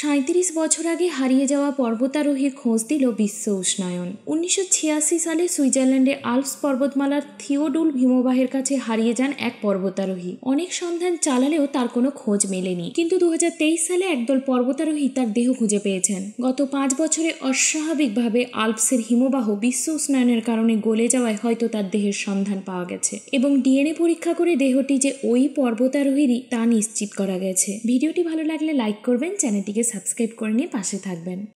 সাঁত্রিশ বছর আগে হারিয়ে যাওয়া পর্বতারোহীর খোঁজ দিল বিশ্ব উষ্ণায়ন উনিশশো সালে সুইজারল্যান্ডে আলপস পর্বতমালার থিওডুল ভীমবাহের কাছে হারিয়ে যান এক পর্বতারোহী অনেক সন্ধান চালালেও তার কোনো খোঁজ মেলেনি কিন্তু দু সালে একদল পর্বতারোহী তার দেহ খুঁজে পেয়েছেন গত পাঁচ বছরে অস্বাভাবিকভাবে আলপসের হিমবাহ বিশ্ব উষ্ণায়নের কারণে গলে যাওয়ায় হয়তো তার দেহের সন্ধান পাওয়া গেছে এবং ডিএনএ পরীক্ষা করে দেহটি যে ওই পর্বতারোহীরই তা নিশ্চিত করা গেছে ভিডিওটি ভালো লাগলে লাইক করবেন চ্যানেলটিকে সাবস্ক্রাইব করে নিয়ে পাশে থাকবেন